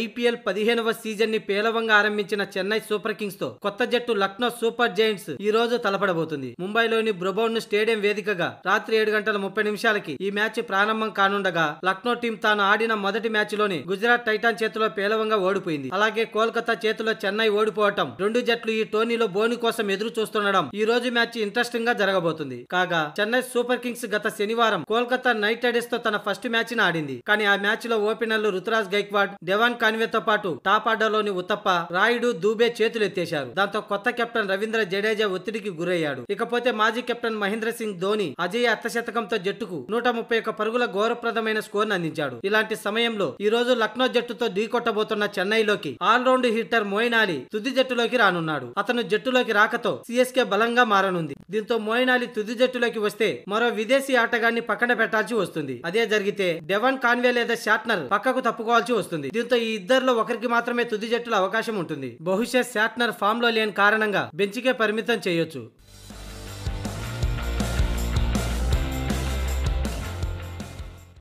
IPL పదిహేనవ season ని పేలవంగా ఆరంభించిన చెన్నై సూపర్ కింగ్స్ తో కొత్త జట్టు లక్నో సూపర్ జైంట్స్ ఈ రోజు తలపడబోతుంది ముంబైలోని బ్రొబౌన్ స్టేడియం వేదికగా రాత్రి ఏడు గంటల ముప్పై నిమిషాలకి ఈ మ్యాచ్ ప్రారంభం కానుండగా లక్నో టీం తాను ఆడిన మొదటి మ్యాచ్ లోని గుజరాత్ టైటాన్ చేతిలో పేలవంగా ఓడిపోయింది అలాగే కోల్కతా చేతిలో చెన్నై ఓడిపోవటం రెండు జట్లు ఈ టోర్నీలో బోని కోసం ఎదురు చూస్తుండడం ఈ రోజు మ్యాచ్ ఇంట్రెస్టింగ్ గా జరగబోతుంది కాగా చెన్నై సూపర్ కింగ్స్ గత శనివారం కోల్కతా నైట్ రైడర్స్ తో తన ఫస్ట్ మ్యాచ్ ఆడింది కానీ ఆ మ్యాచ్ లో ఓపెనర్లు రుతురాజ్ గైక్వాడ్ డెవాన్ సీఎం కాన్వేతో పాటు టాపాడలోని ఉత్తప్ప రాయుడు దూబే చేతులెత్తేశారు దాంతో కొత్త కెప్టెన్ రవీంద్ర జడేజా ఒత్తిడికి గురయ్యాడు ఇకపోతే మాజీ కెప్టెన్ మహేంద్ర సింగ్ ధోని అజయ్ అర్థశతకంతో జట్టుకు నూట ముప్పై ఒక్క పరుగుల గౌరవప్రదమైన స్కోర్ అందించాడు ఇలాంటి సమయంలో ఈ రోజు లక్నో జట్టుతో ఢీకొట్టబోతున్న చెన్నైలోకి ఆల్రౌండ్ హిట్టర్ మోయిన్ అలీ తుది జట్టులోకి రానున్నాడు అతను జట్టులోకి రాకతో సిఎస్కే బలంగా మారనుంది దీంతో మోయిన్ అలీ తుది జట్టులోకి వస్తే మరో విదేశీ ఆటగాన్ని పక్కన పెట్టాల్సి వస్తుంది అదే జరిగితే డెవన్ కాన్వే లేదా షాట్నర్ పక్కకు తప్పుకోవాల్సి వస్తుంది దీంతో ఈ ఇద్దరిలో ఒకరికి మాత్రమే తుది జట్టుల అవకాశం ఉంటుంది బహుశా శాట్నర్ ఫామ్ లో లేని కారణంగా బెంచ్కే పరిమితం చేయొచ్చు